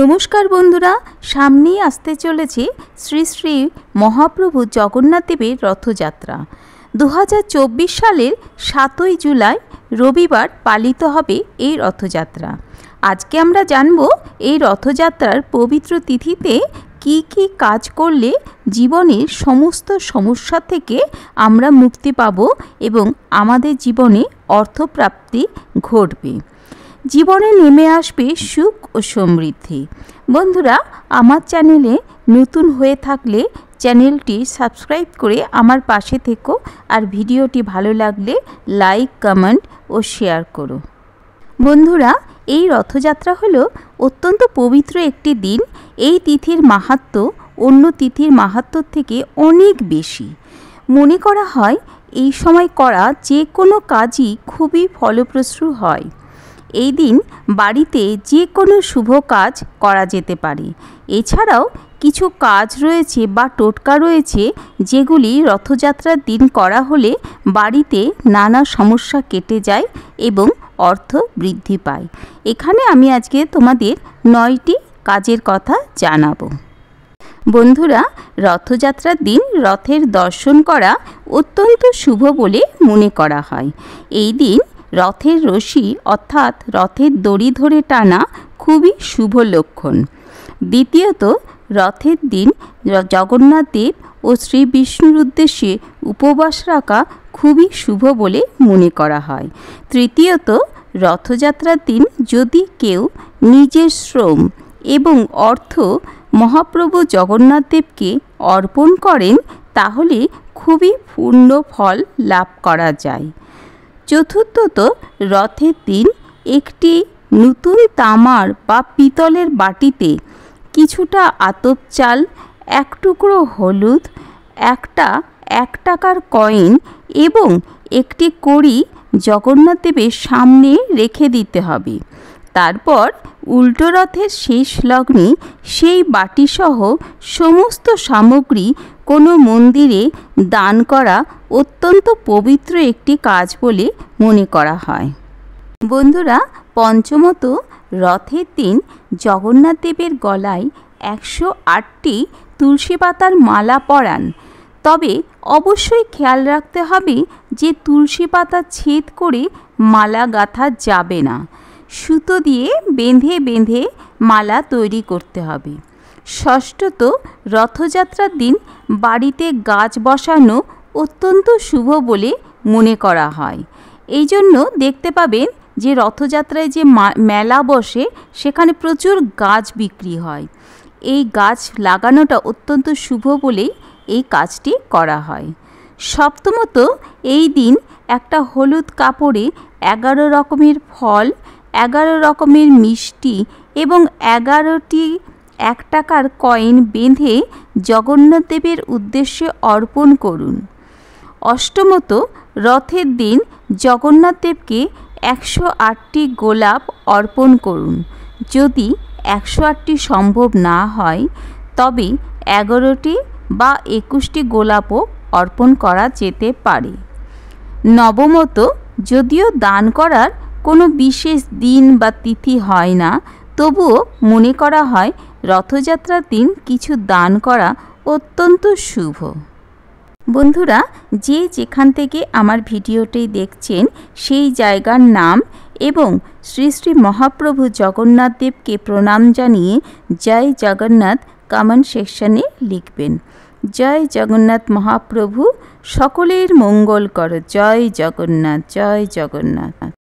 নমস্কার বন্ধুরা সামনেই আসতে চলেছে শ্রী শ্রী মহাপ্রভু জগন্নাথ দেবের রথযাত্রা দু সালের সাতই জুলাই রবিবার পালিত হবে এই রথযাত্রা আজকে আমরা জানব এই রথযাত্রার পবিত্র তিথিতে কি কি কাজ করলে জীবনের সমস্ত সমস্যা থেকে আমরা মুক্তি পাব এবং আমাদের জীবনে অর্থপ্রাপ্তি ঘটবে জীবনে নেমে আসবে সুখ ও সমৃদ্ধি বন্ধুরা আমার চ্যানেলে নতুন হয়ে থাকলে চ্যানেলটি সাবস্ক্রাইব করে আমার পাশে থেকো আর ভিডিওটি ভালো লাগলে লাইক কমেন্ট ও শেয়ার করো বন্ধুরা এই রথযাত্রা হলো অত্যন্ত পবিত্র একটি দিন এই তিথির মাহাত্ম অন্য তিথির মাহাত্ম থেকে অনেক বেশি মনে করা হয় এই সময় করা যে কোনো কাজই খুবই ফলপ্রসূ হয় এই দিন বাড়িতে যে কোনো শুভ কাজ করা যেতে পারে এছাড়াও কিছু কাজ রয়েছে বা টোটকা রয়েছে যেগুলি রথযাত্রার দিন করা হলে বাড়িতে নানা সমস্যা কেটে যায় এবং অর্থ বৃদ্ধি পায় এখানে আমি আজকে তোমাদের নয়টি কাজের কথা জানাবো বন্ধুরা রথযাত্রার দিন রথের দর্শন করা অত্যন্ত শুভ বলে মনে করা হয় এই দিন রথের রশি অর্থাৎ রথের দড়ি ধরে টানা খুবই শুভ লক্ষণ দ্বিতীয়ত রথের দিন জগন্নাথ দেব ও শ্রী বিষ্ণুর উদ্দেশ্যে উপবাস রাখা খুবই শুভ বলে মনে করা হয় তৃতীয়ত রথযাত্রার দিন যদি কেউ নিজের শ্রম এবং অর্থ মহাপ্রভু জগন্নাথ দেবকে অর্পণ করেন তাহলে খুবই পূর্ণ ফল লাভ করা যায় চতুর্থত রথের দিন একটি নতুন তামার বা পিতলের বাটিতে কিছুটা আতপ চাল এক টুকরো হলুদ একটা এক টাকার কয়েন এবং একটি কড়ি জগন্নাথ দেবের সামনে রেখে দিতে হবে তারপর উল্টো রথের শেষ লগ্নে সেই বাটিসহ সমস্ত সামগ্রী কোনো মন্দিরে দান করা অত্যন্ত পবিত্র একটি কাজ বলে মনে করা হয় বন্ধুরা পঞ্চমত রথের দিন জগন্নাথ দেবের গলায় একশো আটটি তুলসী পাতার মালা পরান তবে অবশ্যই খেয়াল রাখতে হবে যে তুলসী পাতা ছেদ করে মালা গাঁথা যাবে না সুতো দিয়ে বেঁধে বেঁধে মালা তৈরি করতে হবে ষষ্ঠত রথযাত্রার দিন বাড়িতে গাছ বসানো অত্যন্ত শুভ বলে মনে করা হয় এই জন্য দেখতে পাবেন যে রথযাত্রায় যে মেলা বসে সেখানে প্রচুর গাছ বিক্রি হয় এই গাছ লাগানোটা অত্যন্ত শুভ বলেই এই কাজটি করা হয় সপ্তমত এই দিন একটা হলুদ কাপড়ে এগারো রকমের ফল এগারো রকমের মিষ্টি এবং এগারোটি এক টাকার কয়েন বেঁধে জগন্নাথদেবের উদ্দেশ্যে অর্পণ করুন অষ্টমত রথের দিন জগন্নাথ দেবকে একশো আটটি গোলাপ অর্পণ করুন যদি একশো আটটি সম্ভব না হয় তবে এগারোটি বা একুশটি গোলাপও অর্পণ করা যেতে পারে নবমত যদিও দান করার কোনো বিশেষ দিন বা তিথি হয় না তবুও মনে করা হয় রথযাত্রার দিন কিছু দান করা অত্যন্ত শুভ বন্ধুরা যে যেখান থেকে আমার ভিডিওটি দেখছেন সেই জায়গার নাম এবং শ্রী শ্রী মহাপ্রভু জগন্নাথদেবকে প্রণাম জানিয়ে জয় জগন্নাথ কমেন্ট সেকশানে লিখবেন জয় জগন্নাথ মহাপ্রভু সকলের মঙ্গল কর জয় জগন্নাথ জয় জগন্নাথ